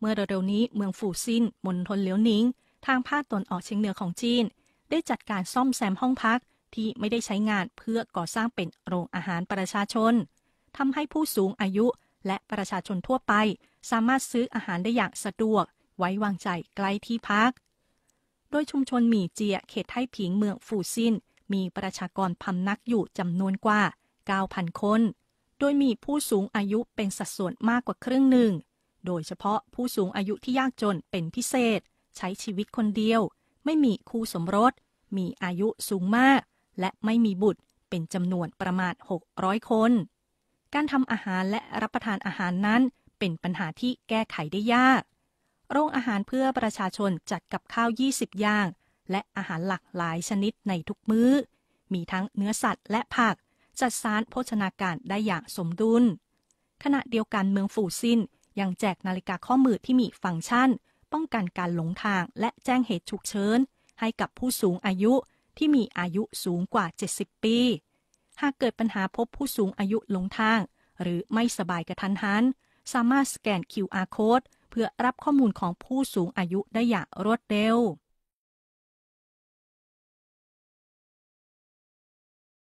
เมื่อเร็วๆนี้เมืองฝูซินมณฑลเหลียวหนิง ทางภาคตนออกเชียงเหนือของจีน ได้จัดการซ่อมแซมห้องพักที่ไม่ได้ใช้งานเพื่อก่อสร้างเป็นโรงอาหารประชาชน ทำให้ผู้สูงอายุและประชาชนทั่วไปสามารถซื้ออาหารได้อย่างสะดวกไว้วางใจใกล้ที่พัก โดยชุมชนหมี่เจียเขตไทผิงเมืองฝูซินมีประชากรพำนักอยู่จำนวนกว่า 9,000 คน โดยมีผู้สูงอายุเป็นสัดส่วนมากกว่าครึ่งหนึ่งโดยเฉพาะผู้สูงอายุที่ยากจนเป็นพิเศษ ใช้ชีวิตคนเดียว ไม่มีคู่สมรส มีอายุสูงมาก และไม่มีบุตรเป็นจำนวนประมาณ 600 คน การทำอาหารและรับประทานอาหารนั้นเป็นปัญหาที่แก้ไขได้ยาก โรงอาหารเพื่อประชาชนจัดกับข้าว 20 อย่าง และอาหารหลากหลายชนิดในทุกมือ้อ มีทั้งเนื้อสัตว์และผักจัดสารโภชนาการได้อย่างสมดุล ขณะเดียวกันเมืองฝูซินยังแจกนาฬิกาข้อมือที่มีฟังก์ชัน ป้องกันการหลงทางและแจ้งเหตุฉุกเฉินให้กับผู้สูงอายุที่มีอายุสูงกว่า 70 ปี หากเกิดปัญหาพบผู้สูงอายุหลงทาง หรือไม่สบายกระทันหัน สามารถสแกน QR code เพื่อรับข้อมูลของผู้สูงอายุได้อย่างรวดเร็ว